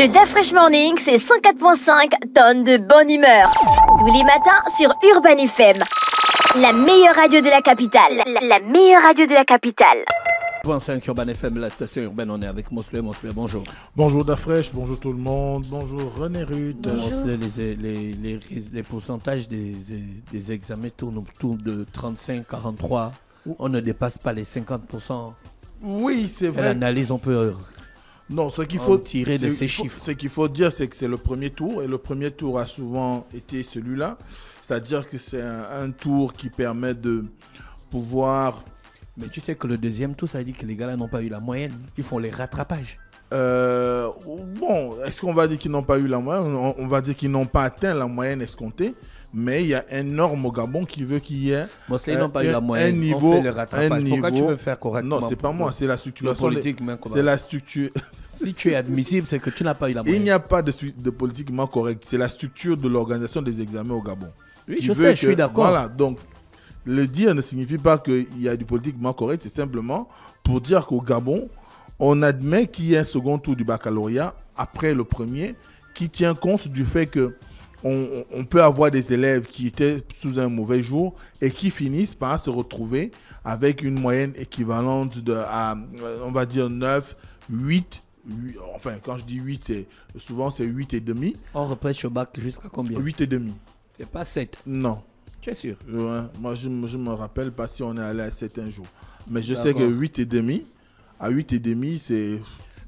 Le Dafresh Morning, c'est 104.5 tonnes de bonne humeur. Tous les matins sur Urban FM. La meilleure radio de la capitale. La meilleure radio de la capitale. 25 Urban FM, la station urbaine, on est avec Mosley. Mosley, bonjour. Bonjour Dafresh, bonjour tout le monde, bonjour René Ruth. les, les, pourcentages des, des examens tournent autour de 35-43. On ne dépasse pas les 50%. Oui, c'est vrai. L'analyse, on peut non, ce qu'il faut tirer de ces chiffres. Ce qu'il faut dire, c'est que c'est le premier tour et le premier tour a souvent été celui-là. C'est-à-dire que c'est un, tour qui permet de pouvoir. Mais tu sais que le deuxième tour, ça veut dire que les gars-là n'ont pas eu la moyenne. Ils font les rattrapages. Euh, bon, est-ce qu'on va dire qu'ils n'ont pas eu la moyenne on va dire qu'ils n'ont pas atteint la moyenne escomptée mais il y a un norme au Gabon qui veut qu'il y ait euh, un, niveau. On Pourquoi tu veux faire correctement Non, c'est pas moi, c'est la situation. C'est la structure. Si tu es admissible, c'est que tu n'as pas eu la moyenne. Il n'y a pas de, de politiquement correct. C'est la structure de l'organisation des examens au Gabon. Oui, je sais, je suis d'accord. Voilà, donc le dire ne signifie pas qu'il y a du politiquement correct, c'est simplement pour dire qu'au Gabon, on admet qu'il y a un second tour du baccalauréat après le premier qui tient compte du fait que on, peut avoir des élèves qui étaient sous un mauvais jour et qui finissent par se retrouver avec une moyenne équivalente de, à, on va dire, 9, 8, enfin, quand je dis 8, souvent c'est 8 et demi. On repêche au bac jusqu'à combien 8 et demi. C'est pas 7 Non. Tu es sûr Moi, je ne me rappelle pas si on est allé à 7 un jour. Mais je sais que 8 et demi, à 8 et demi, c'est...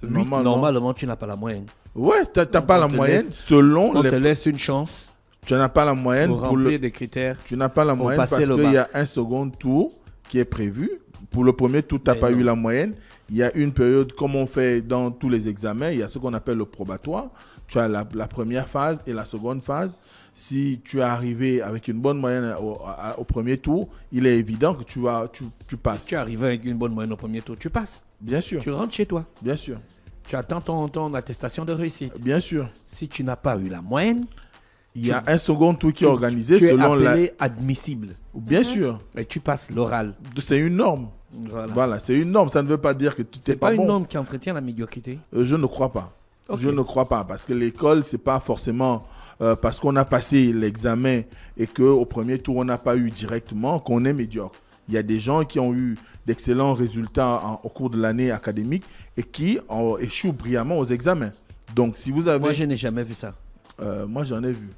normalement, tu n'as pas la moyenne. Ouais, tu n'as pas la moyenne selon. On te laisse une chance. Tu n'as pas la moyenne pour, remplir des critères. Tu n'as pas la moyenne parce qu'il y a un second tour qui est prévu. Pour le premier tour, tu n'as pas eu la moyenne. Il y a une période, comme on fait dans tous les examens, il y a ce qu'on appelle le probatoire. Tu as la, première phase et la seconde phase. Si tu es arrivé avec une bonne moyenne au, premier tour, il est évident que tu, vas, tu, tu passes. Si tu es arrivé avec une bonne moyenne au premier tour, tu passes. Bien sûr. Tu rentres chez toi. Bien sûr. Tu attends ton, attestation de réussite. Bien sûr. Si tu n'as pas eu la moyenne, il y a un second tour qui est organisé tu selon es appelé la... admissible. Bien mhm. sûr. Et tu passes l'oral. C'est une norme. Voilà, c'est une norme. Ça ne veut pas dire que tu t'es pas, pas une norme qui entretient la médiocrité. Euh, je ne crois pas. Je ne crois pas parce que l'école c'est pas forcément euh, parce qu'on a passé l'examen et qu'au premier tour on n'a pas eu directement qu'on est médiocre. Il y a des gens qui ont eu d'excellents résultats au cours de l'année académique et qui ont échoué brillamment aux examens. Donc, si vous avez. Moi, je n'ai jamais vu ça. Euh, moi, j'en ai vu.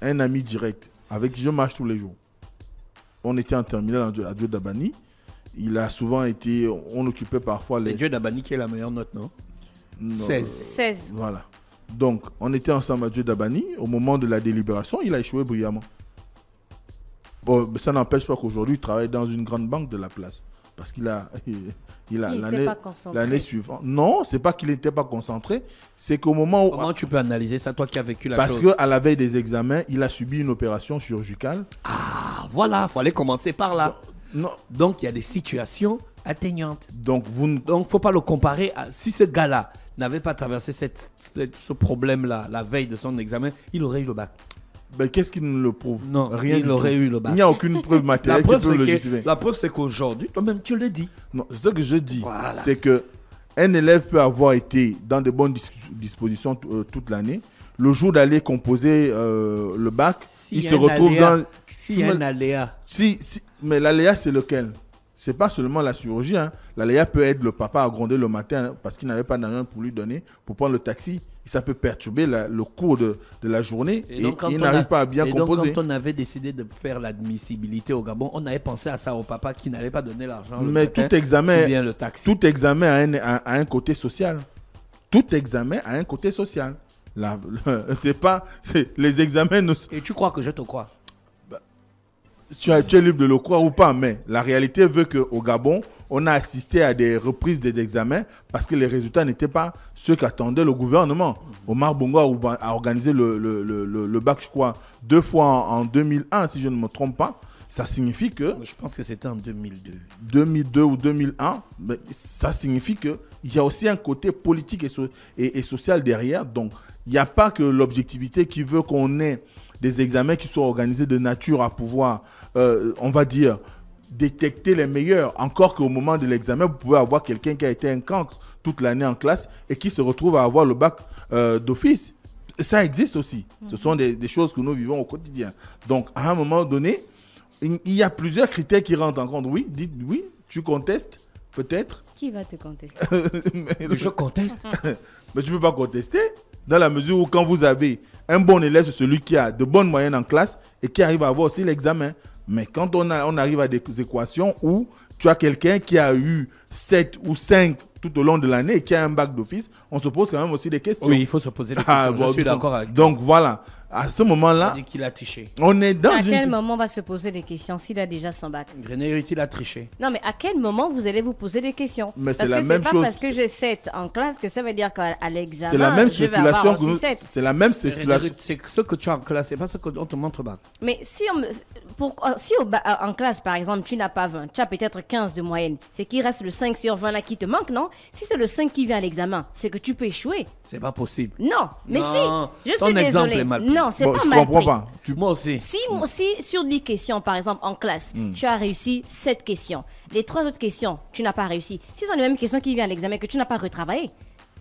Un ami direct avec qui je marche tous les jours. On était en terminale à Dieu d'Abani. Il a souvent été. On occupait parfois les. Et Dieu d'Abani qui est la meilleure note, non, 16. 16. Voilà. Donc, on était ensemble à Dieu d'Abani. Au moment de la délibération, il a échoué brillamment. Bon, ça n'empêche pas qu'aujourd'hui, il travaille dans une grande banque de la place. Parce qu'il a, il a l'année, l'année suivante. Non, c'est pas qu'il n'était pas concentré, c'est qu'au moment où. Comment tu peux analyser ça, toi qui as vécu la parce chose Parce qu'à la veille des examens, il a subi une opération chirurgicale. Ah, voilà, il fallait commencer par là. Non. Donc il y a des situations atteignantes. Donc vous ne Donc, faut pas le comparer à si ce gars-là n'avait pas traversé cette, ce problème-là la veille de son examen, il aurait eu le bac. Mais ben, qu'est-ce qui nous le prouve Non, rien. Il eu le bac. Il n'y a aucune preuve matérielle la preuve, le La preuve, c'est qu'aujourd'hui, toi-même, tu le dis. Non, ce que je dis, c'est que un élève peut avoir été dans de bonnes dispositions euh, toute l'année. Le jour d'aller composer euh, le bac, il se retrouve dans. S'il si y a un aléa. Si, mais l'aléa, c'est lequel c'est pas seulement la chirurgie. Hein. L'aléa peut être le papa à gronder le matin hein, parce qu'il n'avait pas d'argent pour lui donner, pour prendre le taxi ça peut perturber le cours de, la journée et, il n'arrive pas à bien et Donc, quand on avait décidé de faire l'admissibilité au Gabon, on avait pensé à ça au papa qui n'allait pas donner l'argent. Mais tout examen, tout examen a un, côté social. Tout examen a un côté social. c'est pas, les examens Et tu crois que je te crois tu, es libre de le croire ou pas, mais la réalité veut qu'au Gabon, on a assisté à des reprises des examens parce que les résultats n'étaient pas ceux qu'attendait le gouvernement. Mm-hmm. Omar Bongo a organisé le, bac, je crois, deux fois en 2001, si je ne me trompe pas. Ça signifie que... Je pense que c'était en 2002. 2002 ou 2001. Ça signifie qu'il y a aussi un côté politique et social derrière. Donc, il n'y a pas que l'objectivité qui veut qu'on ait des examens qui soient organisés de nature à pouvoir, euh, on va dire, détecter les meilleurs. Encore qu'au moment de l'examen, vous pouvez avoir quelqu'un qui a été un cancre toute l'année en classe et qui se retrouve à avoir le bac euh, d'office. Ça existe aussi. Ce mhm. sont des, choses que nous vivons au quotidien. Donc, à un moment donné, il y a plusieurs critères qui rentrent en compte. Oui, dites oui, tu contestes, peut-être. Qui va te contester Je conteste. Mais tu ne peux pas contester. Dans la mesure où quand vous avez un bon élève, c'est celui qui a de bonnes moyennes en classe et qui arrive à avoir aussi l'examen. Mais quand on, on arrive à des équations où tu as quelqu'un qui a eu 7 ou 5 tout au long de l'année et qui a un bac d'office, on se pose quand même aussi des questions. Oui, il faut se poser des ah, questions. Je suis d'accord avec Donc voilà à ce moment-là, qu'il a triché. On est dans à quel moment on va se poser des questions s'il a déjà son bac il a triché. Non, mais à quel moment vous allez vous poser des questions Mais c'est la que même pas Parce que j'ai 7 en classe que ça veut dire qu'à l'examen, c'est la même situation vous. C'est la même circulation. C'est ce que tu as en classe, c'est pas ce qu'on te montre au bac. Mais si, pour, euh, euh, en classe, par exemple, tu n'as pas 20, tu as peut-être 15 de moyenne, c'est qu'il reste le 5 sur 20 là qui te manque, non Si c'est le 5 qui vient à l'examen, c'est que tu peux échouer. C'est pas possible. Non, mais si, je suis désolée. Non c'est pas je comprends pas. Tu... aussi. Si, mm. sur 10 questions, par exemple, en classe, mm. tu as réussi 7 questions, les 3 autres questions, tu n'as pas réussi. Si ce sont les mêmes questions qui viennent à l'examen que tu n'as pas retravaillé,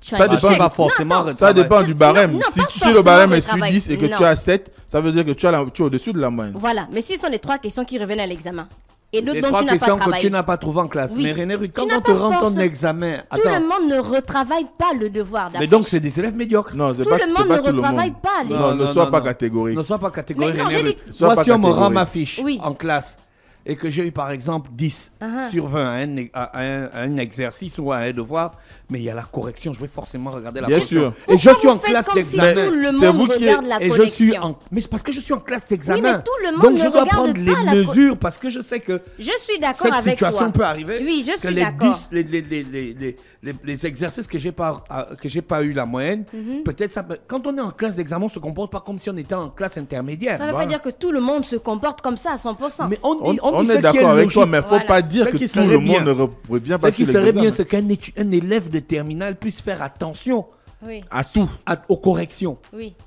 ça dépend, pas forcément ça dépend du barème. si, tu, le barème est sur 10 et que tu as 7, ça veut dire que tu, as es au-dessus de la moyenne. Voilà, mais si ce sont les trois questions qui reviennent à l'examen, et d'autres dont tu n'as pas travaillé. que tu n'as pas trouvé en classe. Mais René Ruth, quand on te rend ton examen. Tout le monde ne retravaille pas le devoir Mais donc, c'est des élèves médiocres. Non, tout pas, le monde ne retravaille pas les Non, non, ne sois pas catégorique. Ne sois pas catégorique. Moi, si on me rend ma fiche en classe et que j'ai eu par exemple 10 ah ah. sur 20 e, à un, exercice ou à un devoir, mais il y a la correction, je vais forcément regarder la Bien correction. sûr. Et je suis en classe d'examen. c'est vous qui la correction je suis mais parce que je suis en classe d'examen. Donc je dois prendre les mesures parce que je sais que je suis cette situation peut arriver. Oui, je suis que les, les, les, les, les, exercices que j'ai pas ah, que j'ai pas eu la moyenne, mhm. peut-être ça quand on est en classe d'examen, on se comporte pas comme si on était en classe intermédiaire. Ça ne veut pas dire que tout le monde se comporte comme ça à 100 Mais on, on est d'accord avec toi, mais il ne faut pas dire que tout le monde ne revient pas Ce qui serait bien, c'est qu'un élève de terminale puisse faire attention à tout. aux corrections.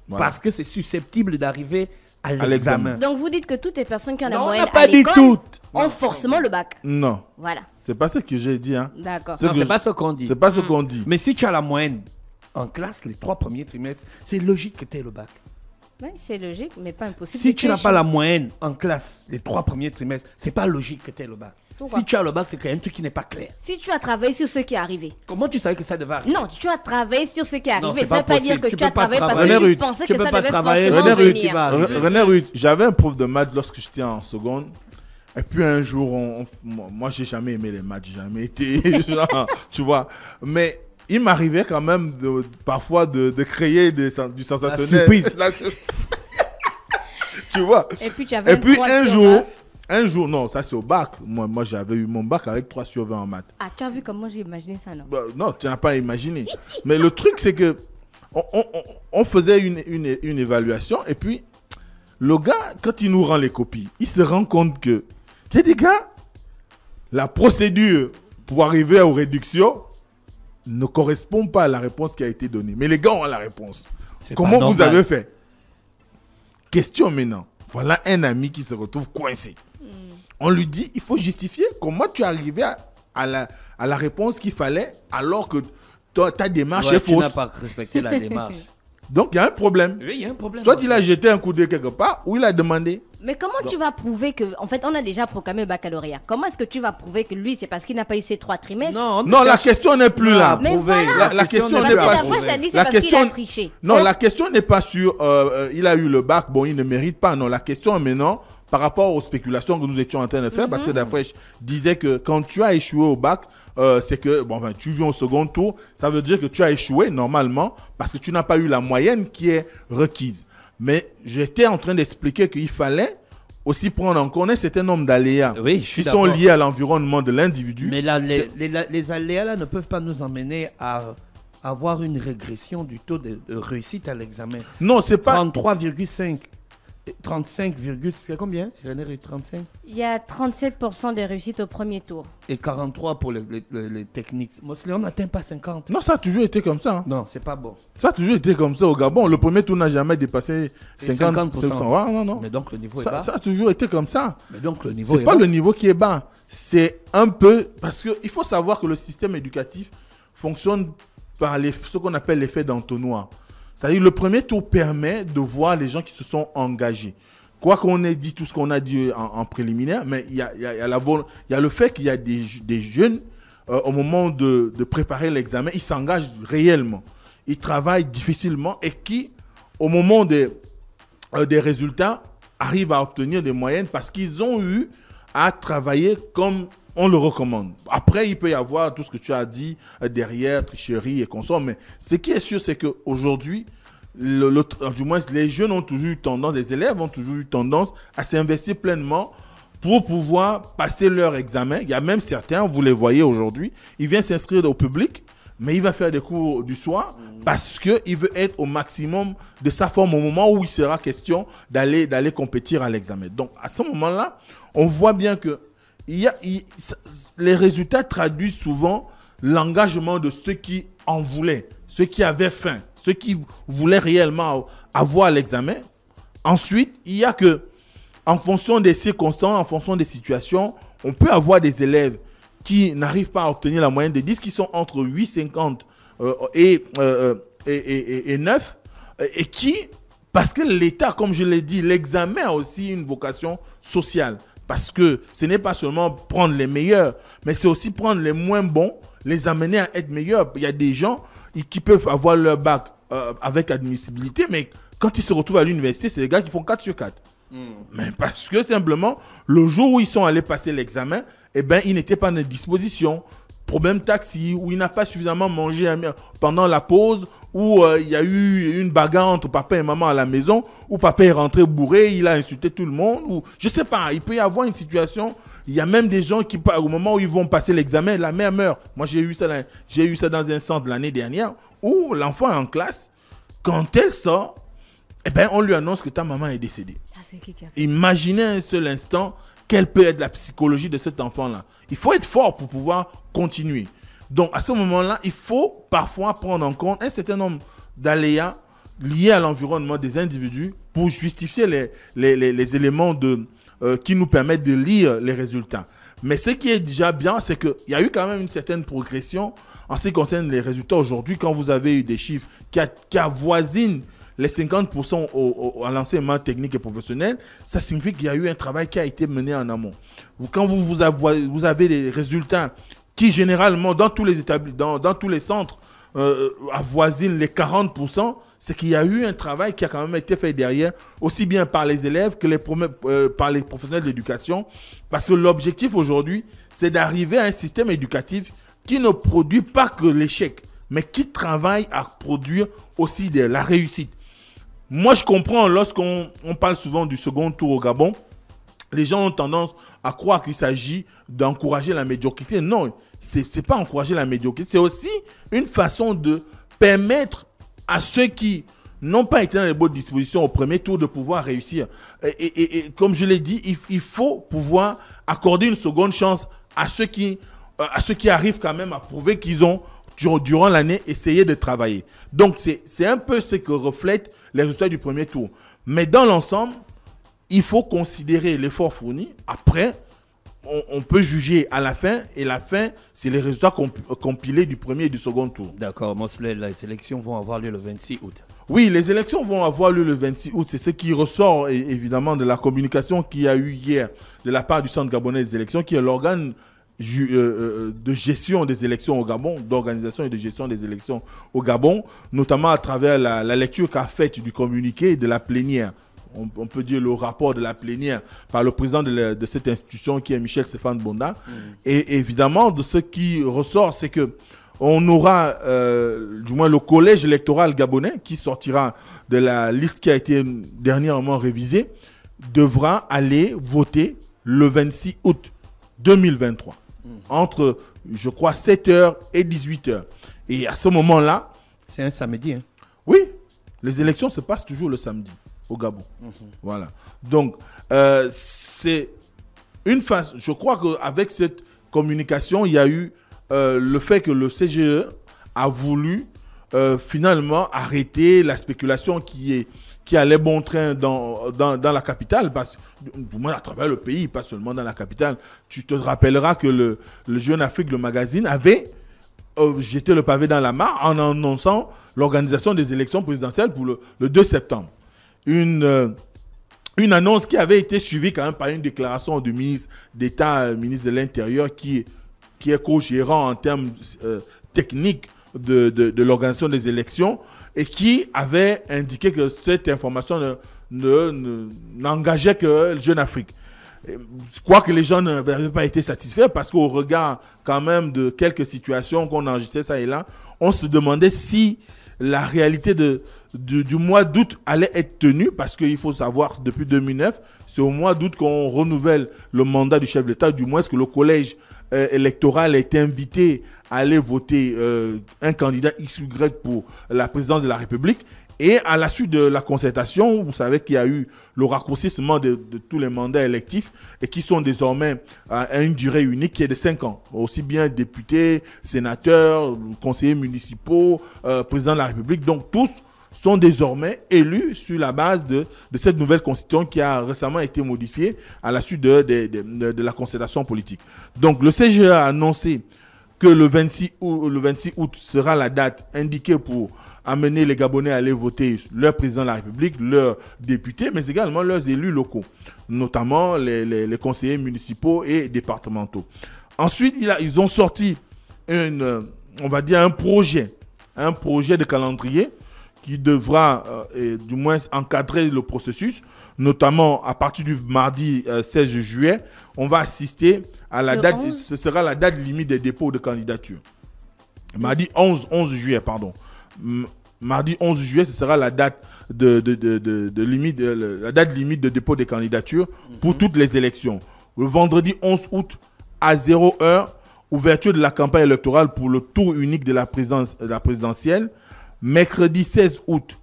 Parce que c'est susceptible d'arriver à l'examen. Donc vous dites que toutes les personnes qui ont la moyenne on pas dit toutes. ont forcément le bac. Non. Voilà. C'est pas ce que j'ai dit. Hein. D'accord. pas ce qu'on dit. C'est pas ce mm. qu'on dit. Mais si tu as la moyenne en classe, les trois premiers trimestres, c'est logique que tu aies le bac. Oui, c'est logique, mais pas impossible. Si tu n'as pas la moyenne en classe les trois premiers trimestres, c'est pas logique que tu aies le bac. si tu as le bac, c'est qu'il y a un truc qui n'est pas clair. Si tu as travaillé sur ce qui est arrivé. Comment tu savais que ça devait arriver Non, tu as travaillé sur ce qui est arrivé. ça ne veut pas dire que tu, as travaillé parce que tu pensais tu que ça pas devait travailler. René Ruth, mm. René Ruth, j'avais un prof de maths lorsque j'étais en seconde. Et puis un jour, on, je moi, j'ai jamais aimé les maths, jamais été, tu vois. Mais il m'arrivait quand même de, parfois de, créer des, du sensationnel. surprise. tu vois. Et puis, un jour, un jour, non, ça c'est au bac. Moi, moi j'avais eu mon bac avec 3 sur 20 en maths. Ah, tu as vu comment j'ai imaginé ça, non bah, Non, tu n'as pas imaginé. Mais le truc, c'est que on, on, on faisait une, une, une, évaluation et puis le gars, quand il nous rend les copies, il se rend compte que, il y a des gars, la procédure pour arriver aux réductions, ne correspond pas à la réponse qui a été donnée. Mais les gars ont la réponse. Comment vous avez fait Question maintenant. Voilà un ami qui se retrouve coincé. Hmm. On lui dit, il faut justifier comment tu es arrivé à, la, réponse qu'il fallait alors que ta, ta démarche ouais, est pas respecté la démarche. Donc il y a un problème. Oui, il y a un problème. Soit il a jeté un coup de quelque part ou il a demandé. Mais comment tu vas prouver que. En fait, on a déjà proclamé le baccalauréat. Comment est-ce que tu vas prouver que lui, c'est parce qu'il n'a pas eu ses trois trimestres Non, la question n'est plus là. Mais la, question, n'est pas sur. La parce question... triché. Non, la question n'est pas sur. Euh, euh, il a eu le bac, bon, il ne mérite pas. Non, la question maintenant par rapport aux spéculations que nous étions en train de faire, parce que mhm. Dafresh disait que quand tu as échoué au bac, euh, c'est que bon, tu viens au second tour, ça veut dire que tu as échoué normalement parce que tu n'as pas eu la moyenne qui est requise. Mais j'étais en train d'expliquer qu'il fallait aussi prendre en compte un certain nombre d'aléas qui sont liés à l'environnement de l'individu. Mais les, aléas là ne peuvent pas nous emmener à avoir une régression du taux de, réussite à l'examen. Non, c'est pas 33,5 35, c'est combien René 35 Il y a 37% de réussite au premier tour. Et 43 pour les, les, les techniques. on n'atteint pas 50. Non, ça a toujours été comme ça. Hein. Non, c'est pas bon. Ça a toujours été comme ça au Gabon. Le premier tour n'a jamais dépassé 50, non, non. Mais donc le niveau est bas. Ça a toujours été comme ça. Mais donc le niveau est, pas le niveau qui est bas. C'est un peu. Parce qu'il faut savoir que le système éducatif fonctionne par les, ce qu'on appelle l'effet d'entonnoir. C'est-à-dire le premier tour permet de voir les gens qui se sont engagés. Quoi qu'on ait dit tout ce qu'on a dit en, préliminaire, mais il y, a, le fait qu'il y a des, jeunes, euh, au moment de, préparer l'examen, ils s'engagent réellement. Ils travaillent difficilement et qui, au moment des, euh, des résultats, arrivent à obtenir des moyennes parce qu'ils ont eu à travailler comme on le recommande. Après, il peut y avoir tout ce que tu as dit euh, derrière, tricherie et consomme, mais ce qui est sûr, c'est qu'aujourd'hui, euh, du moins les jeunes ont toujours eu tendance, les élèves ont toujours eu tendance à s'investir pleinement pour pouvoir passer leur examen. Il y a même certains, vous les voyez aujourd'hui, ils viennent s'inscrire au public, mais il va faire des cours du soir mmh. parce qu'il veut être au maximum de sa forme au moment où il sera question d'aller compétir à l'examen. Donc à ce moment-là, on voit bien que les résultats traduisent souvent l'engagement de ceux qui en voulaient, ceux qui avaient faim, ceux qui voulaient réellement avoir l'examen. Ensuite, il y a que, en fonction des circonstances, en fonction des situations, on peut avoir des élèves qui n'arrivent pas à obtenir la moyenne de 10, qui sont entre 8,50 50 euh, euh, euh, et, et, et, et, 9, et qui, parce que l'État, comme je l'ai dit, l'examen a aussi une vocation sociale. Parce que ce n'est pas seulement prendre les meilleurs, mais c'est aussi prendre les moins bons, les amener à être meilleurs. Il y a des gens qui peuvent avoir leur bac euh, avec admissibilité, mais quand ils se retrouvent à l'université, c'est des gars qui font 4 sur 4. Hmm. Mais parce que simplement, le jour où ils sont allés passer l'examen, eh ben, ils n'étaient pas à disposition. Problème taxi, où il n'a pas suffisamment mangé pendant la pause, où euh, il y a eu une bagarre entre papa et maman à la maison, où papa est rentré bourré, il a insulté tout le monde, ou je sais pas, il peut y avoir une situation il y a même des gens qui, au moment où ils vont passer l'examen, la mère meurt. Moi, j'ai eu ça, eu ça dans un centre l'année dernière où l'enfant est en classe. Quand elle sort, eh ben, on lui annonce que ta maman est décédée. Ah, Imaginez un seul instant quelle peut être la psychologie de cet enfant-là. Il faut être fort pour pouvoir continuer. Donc à ce moment-là, il faut parfois prendre en compte un certain nombre d'aléas liés à l'environnement des individus pour justifier les, les, éléments de, euh, qui nous permettent de lire les résultats. Mais ce qui est déjà bien, c'est qu'il y a eu quand même une certaine progression en ce qui concerne les résultats aujourd'hui, quand vous avez eu des chiffres qui, avoisinent les 50% au, au, à l'enseignement technique et professionnel, ça signifie qu'il y a eu un travail qui a été mené en amont. Quand vous, vous, avez, vous avez des résultats qui généralement dans tous les dans, tous les centres, euh, avoisine les 40%, c'est qu'il y a eu un travail qui a quand même été fait derrière, aussi bien par les élèves que les euh, par les professionnels de l'éducation, parce que l'objectif aujourd'hui, c'est d'arriver à un système éducatif qui ne produit pas que l'échec, mais qui travaille à produire aussi la réussite. Moi, je comprends lorsqu'on parle souvent du second tour au Gabon, les gens ont tendance à croire qu'il s'agit d'encourager la médiocrité. Non, ce n'est pas encourager la médiocrité. C'est aussi une façon de permettre à ceux qui n'ont pas été dans les bonnes dispositions au premier tour de pouvoir réussir. Et, comme je l'ai dit, il, faut pouvoir accorder une seconde chance à ceux qui, euh, à ceux qui arrivent quand même à prouver qu'ils ont, durant l'année, essayé de travailler. Donc c'est un peu ce que reflètent les résultats du premier tour. Mais dans l'ensemble, il faut considérer l'effort fourni. Après, on, peut juger à la fin, et la fin, c'est les résultats compilés du premier et du second tour. D'accord, Mosley, les élections vont avoir lieu le 26 août. Oui, les élections vont avoir lieu le 26 août. C'est ce qui ressort évidemment de la communication qu'il y a eu hier de la part du Centre gabonais des élections, qui est l'organe euh, euh, de gestion des élections au Gabon, d'organisation et de gestion des élections au Gabon, notamment à travers la, la lecture qu'a faite du communiqué de la plénière on, peut dire le rapport de la plénière par le président de, cette institution qui est Michel Stéphane Bonda. Mm. Et évidemment, de ce qui ressort, c'est que on aura euh, du moins le collège électoral gabonais qui sortira de la liste qui a été dernièrement révisée devra aller voter le 26 août 2023 mm. entre je crois 7h et 18h. Et à ce moment-là, c'est un samedi hein. Oui, les élections se passent toujours le samedi au Gabon. Voilà. Donc, euh, c'est une phase. Je crois qu'avec cette communication, il y a eu euh, le fait que le CGE a voulu euh, finalement arrêter la spéculation qui est qui allait bon train dans, la capitale, parce, moi, moins à travers le pays, pas seulement dans la capitale. Tu te rappelleras que le, Jeune Afrique, le magazine, avait jeté le pavé dans la mare en annonçant l'organisation des élections présidentielles pour le 2 septembre une, euh, une annonce qui avait été suivie quand même par une déclaration du ministre d'État, euh, ministre de l'Intérieur, qui, qui est co-gérant en termes euh, techniques de, de, l'organisation des élections et qui avait indiqué que cette information n'engageait que le jeune Afrique. que les gens n'avaient pas été satisfaits parce qu'au regard quand même de quelques situations qu'on enregistrait ça et là, on se demandait si la réalité de, du, mois d'août allait être tenu parce qu'il faut savoir, depuis 2009, c'est au mois d'août qu'on renouvelle le mandat du chef d'État, du moins ce que le collège euh, électoral est invité à aller voter euh, un candidat X Y pour la présidence de la République. Et à la suite de la concertation, vous savez qu'il y a eu le raccourcissement de, tous les mandats électifs et qui sont désormais à une durée unique qui est de 5 ans. Aussi bien députés, sénateurs, conseillers municipaux, euh, président de la République. Donc tous sont désormais élus sur la base de, cette nouvelle constitution qui a récemment été modifiée à la suite de, la concertation politique. Donc le CGE a annoncé que le 26, août, le 26 août sera la date indiquée pour amener les Gabonais à aller voter leur président de la République, leurs députés, mais également leurs élus locaux, notamment les, conseillers municipaux et départementaux. Ensuite, ils ont sorti une, on va dire un projet, un projet de calendrier qui devra euh, du moins encadrer le processus, notamment à partir du mardi 16 euh, juillet, on va assister à la date, ce sera la date limite des dépôts de candidature. Mardi 11, 11 juillet, pardon. Mardi 11 juillet, ce sera la date de, limite, euh, la date limite de dépôt des candidatures pour mhm. toutes les élections. Le vendredi 11 août à 0 h ouverture de la campagne électorale pour le tour unique de la, la présidentielle mercredi 16 août,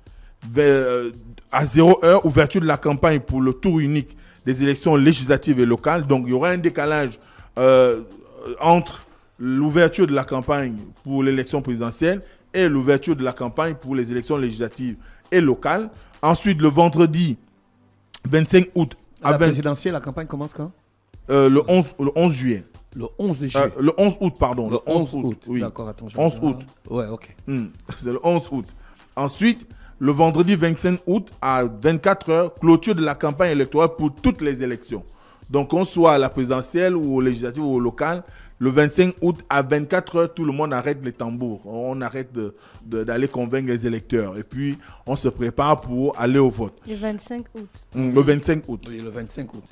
euh, à 0h, ouverture de la campagne pour le tour unique des élections législatives et locales. Donc, il y aura un décalage euh, entre l'ouverture de la campagne pour l'élection présidentielle et l'ouverture de la campagne pour les élections législatives et locales. Ensuite, le vendredi 25 août à la présidentielle, la campagne commence quand euh, le, 11, le 11 juillet. Le 11 euh, juillet. le 11 août, pardon. Le, 11, août. Oui. D'accord, attends. 11 août. Ouais, ok. Hmm. C'est le 11 août. Ensuite, le vendredi 25 août à 24 heures, clôture de la campagne électorale pour toutes les élections. Donc, qu'on soit à la présidentielle ou au législatif ou au local, le 25 août à 24 heures, tout le monde arrête les tambours. On arrête d'aller convaincre les électeurs. Et puis, on se prépare pour aller au vote. Le 25 août. Hmm, le 25 août. Oui, le 25 août.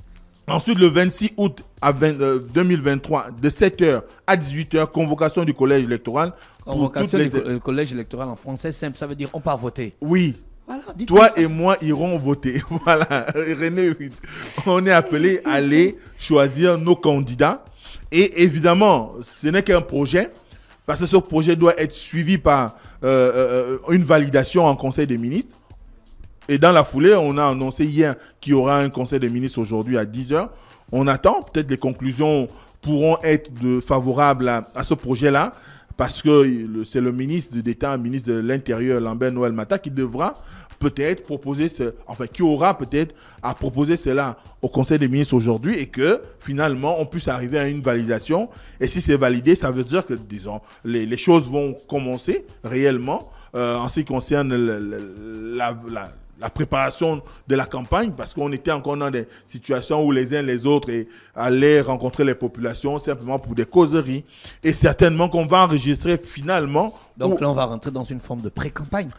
Ensuite, le 26 août à 2023, euh, de 7h à 18h, convocation du collège électoral. Convocation du euh, collège électoral en français simple, ça veut dire on part voter. Oui. Toi et moi irons voter. Voilà. René, on est appelé à aller choisir nos candidats. Et évidemment, ce n'est qu'un projet, parce que ce projet doit être suivi par euh, une validation en Conseil des ministres. Et dans la foulée, on a annoncé hier qu'il y aura un conseil des ministres aujourd'hui à 10h. On attend, peut-être les conclusions pourront être favorables à, ce projet-là, parce que c'est le ministre d'État, ministre de l'Intérieur, Lambert Noël Mata, qui devra peut-être proposer ce, enfin, qui aura peut-être à proposer cela au Conseil des ministres aujourd'hui et que finalement on puisse arriver à une validation. Et si c'est validé, ça veut dire que, disons, les, choses vont commencer réellement euh, en ce qui concerne la la préparation de la campagne, parce qu'on était encore dans des situations où les uns les autres allaient rencontrer les populations simplement pour des causeries. Et certainement qu'on va enregistrer finalement. Donc là, on va rentrer dans une forme de pré-campagne.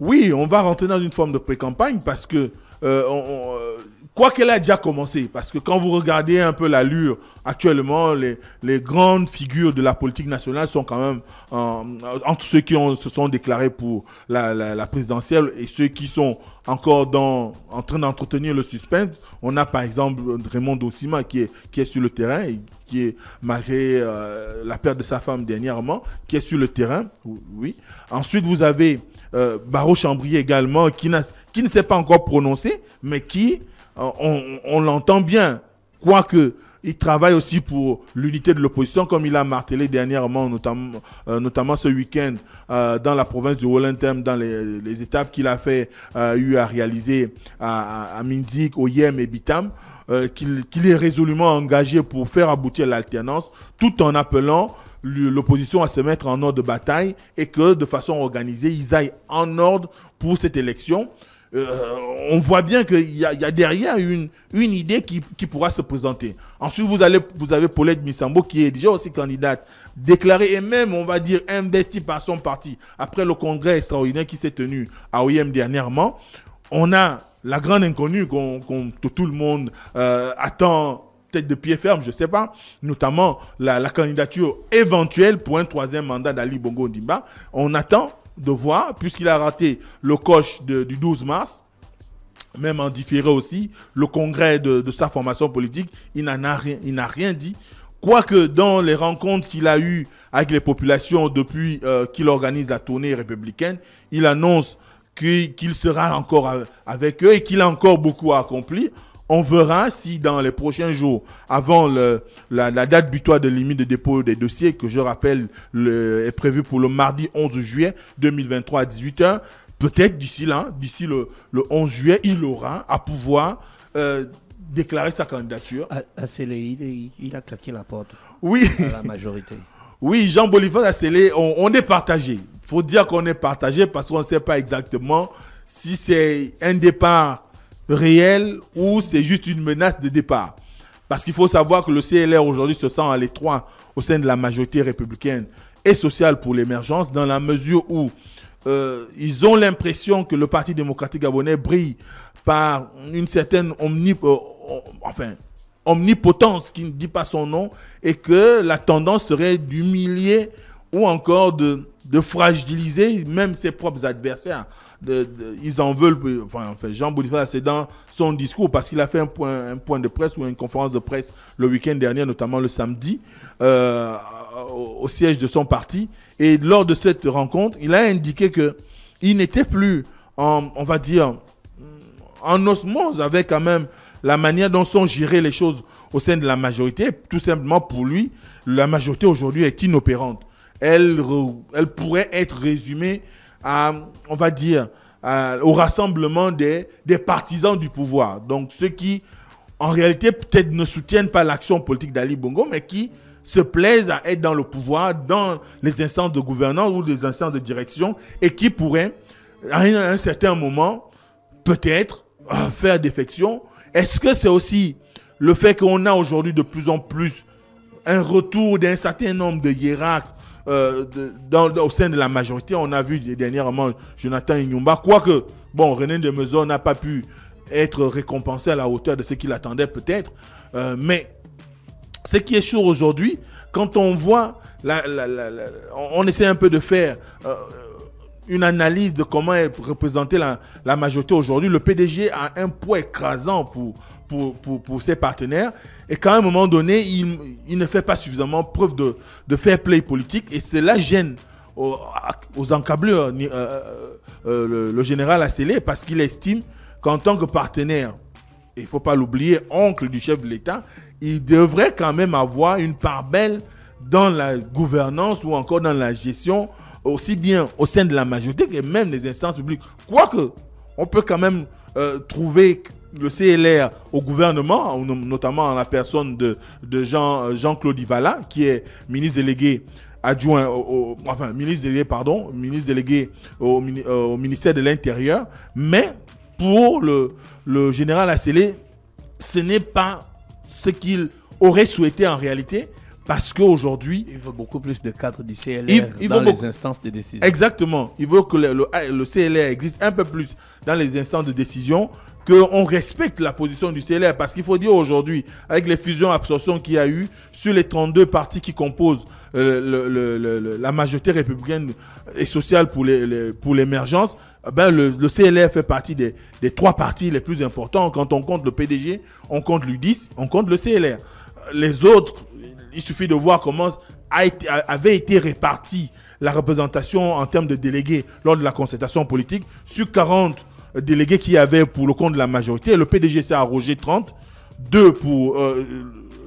Oui, on va rentrer dans une forme de pré-campagne parce que euh, euh, quoi qu'elle a déjà commencé, parce que quand vous regardez un peu l'allure, actuellement, les, grandes figures de la politique nationale sont quand même euh, entre ceux qui ont, se sont déclarés pour la, présidentielle et ceux qui sont encore dans, en train d'entretenir le suspense. On a par exemple Raymond Dossima qui est, qui est sur le terrain qui est, malgré euh, la perte de sa femme dernièrement, qui est sur le terrain. Oui. Ensuite, vous avez euh, Baro Barreau Chambrier également, qui, qui ne s'est pas encore prononcé, mais qui on, l'entend bien, quoique il travaille aussi pour l'unité de l'opposition, comme il a martelé dernièrement, euh, notamment, ce week-end euh, dans la province du Wollentem, dans les, étapes qu'il a fait, euh, eu à réaliser à, à, au Yem et Bitam, qu'il est résolument engagé pour faire aboutir l'alternance, tout en appelant l'opposition à se mettre en ordre de bataille et que de façon organisée, ils aillent en ordre pour cette élection. Euh, on voit bien qu'il y, a derrière une, une idée qui, qui, pourra se présenter. Ensuite, vous, allez, vous avez Paulette Missambo qui est déjà aussi candidate déclarée et même, on va dire, investie par son parti. Après le congrès extraordinaire qui s'est tenu à OIM dernièrement, on a la grande inconnue qu'on, que tout le monde euh, attend, attend être de pied ferme, je ne sais pas, notamment la, candidature éventuelle pour un troisième mandat d'Ali Bongo Ondimba. On attend de voir, puisqu'il a raté le coche du 12 mars, même en différé aussi, le congrès de, sa formation politique, il n'a rien, il rien dit. Quoique dans les rencontres qu'il a eues avec les populations depuis euh, qu'il organise la tournée républicaine, il annonce qu'il sera encore avec eux et qu'il a encore beaucoup à accomplir. On verra si dans les prochains jours, avant la, date butoir de limite de dépôt des dossiers, que je rappelle est prévue pour le mardi 11 juillet 2023 à 18h, peut-être d'ici là, d'ici le, 11 juillet, il aura à pouvoir euh, déclarer sa candidature. À, ah, ah, il, a claqué la porte oui. à la majorité. oui, Jean Bolivar Asselé, on, on est partagé. Il faut dire qu'on est partagé parce qu'on ne sait pas exactement si c'est un départ réel ou c'est juste une menace de départ. Parce qu'il faut savoir que le CLR aujourd'hui se sent à l'étroit au sein de la majorité républicaine et sociale pour l'émergence, dans la mesure où euh, ils ont l'impression que le Parti démocratique gabonais brille par une certaine euh, omnipotence qui ne dit pas son nom et que la tendance serait d'humilier ou encore de de fragiliser même ses propres adversaires. De, ils en veulent. Enfin, Jean Boniface, c'est dans son discours parce qu'il a fait un point, de presse ou une conférence de presse le week-end dernier, notamment le samedi, euh, au, siège de son parti. Et lors de cette rencontre, il a indiqué qu'il n'était plus, on va dire, en osmose avec quand même la manière dont sont gérées les choses au sein de la majorité. Tout simplement pour lui, la majorité aujourd'hui est inopérante elle, pourrait être résumée à, on va dire, au rassemblement des, partisans du pouvoir. Donc ceux qui, en réalité, peut-être ne soutiennent pas l'action politique d'Ali Bongo, mais qui se plaisent à être dans le pouvoir, dans les instances de gouvernance ou les instances de direction, et qui pourraient, à un, certain moment, peut-être euh, faire défection. Est-ce que c'est aussi le fait qu'on a aujourd'hui de plus en plus un retour d'un certain nombre de hiérarches euh, au sein de la majorité. On a vu dernièrement Jonathan Inyumba, quoique, bon, René de n'a pas pu être récompensé à la hauteur de ce qu'il attendait peut-être. Euh, mais ce qui est sûr aujourd'hui, quand on voit, la, on essaie un peu de faire euh, une analyse de comment est représentée la, majorité aujourd'hui, le PDG a un poids écrasant pour, pour, pour, ses partenaires et qu'à un moment donné, il, ne fait pas suffisamment preuve de, de fair play politique et cela gêne aux, encablures euh, euh, euh, le, général Asselé parce qu'il estime qu'en tant que partenaire, il ne faut pas l'oublier, oncle du chef de l'État, il devrait quand même avoir une part belle dans la gouvernance ou encore dans la gestion, aussi bien au sein de la majorité que même des instances publiques. Quoique, on peut quand même trouver le CLR au gouvernement, notamment en la personne de, Jean, euh, Jean-Claude Ivala, qui est ministre délégué adjoint au, enfin, ministre délégué, pardon, ministre délégué au, euh, ministère de l'Intérieur. Mais pour le, général Asselé, ce n'est pas ce qu'il aurait souhaité en réalité. Parce qu'aujourd'hui... Il veut beaucoup plus de cadres du CLR dans les instances de décision. Exactement. Il veut que le, CLR existe un peu plus dans les instances de décision qu'on respecte la position du CLR. Parce qu'il faut dire aujourd'hui, avec les fusions-absorptions qu'il y a eu, sur les 32 partis qui composent euh, la majorité républicaine et sociale pour l'émergence, eh ben le, CLR fait partie des, trois partis les plus importants. Quand on compte le PDG, on compte l'UDIS, on compte le CLR. Les autres, il suffit de voir comment a été, avait été répartie la représentation en termes de délégués lors de la concertation politique sur 40 délégués qui y avait pour le compte de la majorité. Le PDG s'est arrogé 30, 2 pour euh,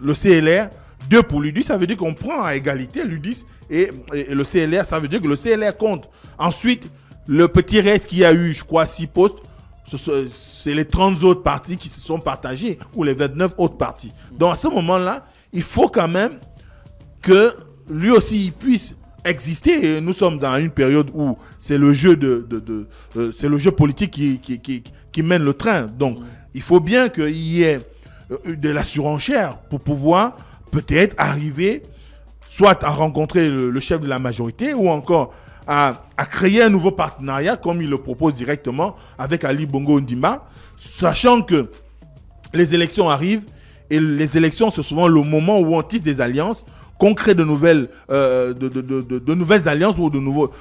le CLR, 2 pour l'UDIS. Ça veut dire qu'on prend à égalité l'UDIS et, le CLR. Ça veut dire que le CLR compte. Ensuite, le petit reste qui a eu, je crois, 6 postes, c'est les 30 autres parties qui se sont partagés ou les 29 autres parties. Donc à ce moment-là, il faut quand même que lui aussi il puisse exister. Et nous sommes dans une période où c'est le jeu de, euh, c'est le jeu politique qui, qui, mène le train. Donc, il faut bien qu'il y ait euh, de la surenchère pour pouvoir peut-être arriver soit à rencontrer le, chef de la majorité ou encore à, à, créer un nouveau partenariat comme il le propose directement avec Ali Bongo Ndima, sachant que les élections arrivent et les élections, c'est souvent le moment où on tisse des alliances qu'on crée de nouvelles, euh, de, nouvelles alliances ou de nouveaux,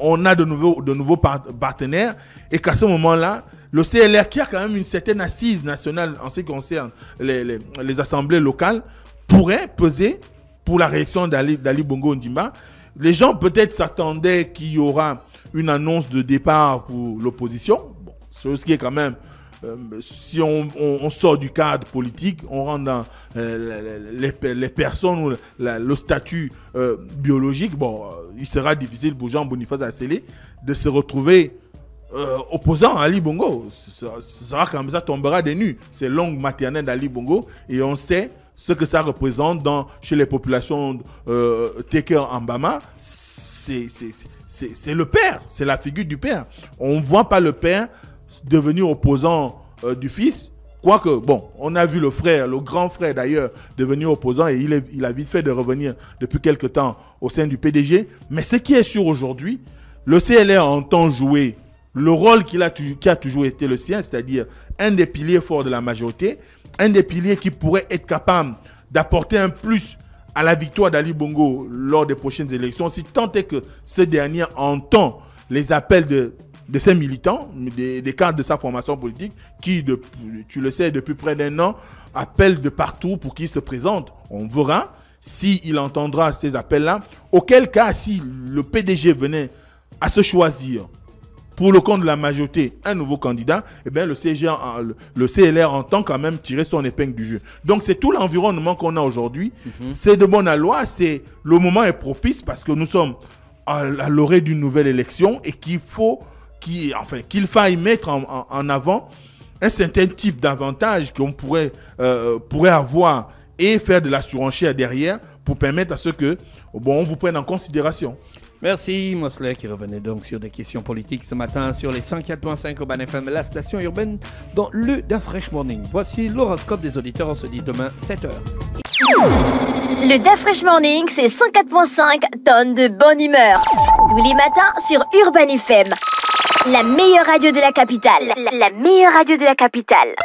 on, a de nouveaux, de nouveaux partenaires et qu'à ce moment-là, le CLR qui a quand même une certaine assise nationale en ce qui concerne les, assemblées locales pourrait peser pour la réaction d'Ali Bongo Ndimba. Les gens peut-être s'attendaient qu'il y aura une annonce de départ pour l'opposition, bon, chose qui est quand même euh, si on, sort du cadre politique, on rentre dans euh, les, personnes ou le statut euh, biologique, bon, il sera difficile pour Jean Boniface Asselé de se retrouver opposant à Ali Bongo. Ce sera comme ça, tombera des nues. C'est longue maternelle d'Ali Bongo et on sait ce que ça représente dans, chez les populations Taker en Bama. C'est le père, c'est la figure du père. On ne voit pas le père devenu opposant euh, du fils. Quoique, bon, on a vu le frère, le grand frère d'ailleurs, devenu opposant et il, a vite fait de revenir depuis quelques temps au sein du PDG. Mais ce qui est sûr aujourd'hui, le CLR entend jouer le rôle a, qui a toujours été le sien, c'est-à-dire un des piliers forts de la majorité, un des piliers qui pourrait être capable d'apporter un plus à la victoire d'Ali Bongo lors des prochaines élections, si tant est que ce dernier entend les appels de de ses militants, des, cadres de sa formation politique, qui, tu le sais, depuis près d'un an, appellent de partout pour qu'il se présente On verra s'il entendra ces appels-là, auquel cas, si le PDG venait à se choisir pour le compte de la majorité un nouveau candidat, eh bien, le, le CLR entend quand même tirer son épingle du jeu. Donc c'est tout l'environnement qu'on a aujourd'hui. Mhm. C'est de bonne loi, le moment est propice parce que nous sommes à, l'orée d'une nouvelle élection et qu'il faut qui, enfin, qu'il faille mettre en, avant un certain type d'avantages qu'on pourrait, euh, pourrait avoir et faire de la surenchère derrière pour permettre à ce que bon, on vous prenne en considération. Merci Mosley qui revenait donc sur des questions politiques ce matin sur les 104.5 Urban FM, la station urbaine dans le Da Fresh Morning. Voici l'horoscope des auditeurs, on se dit demain 7h. Le Da Fresh Morning, c'est 104.5 tonnes de bonne humeur. Tous les matins sur Urban FM. La meilleure radio de la capitale. La meilleure radio de la capitale.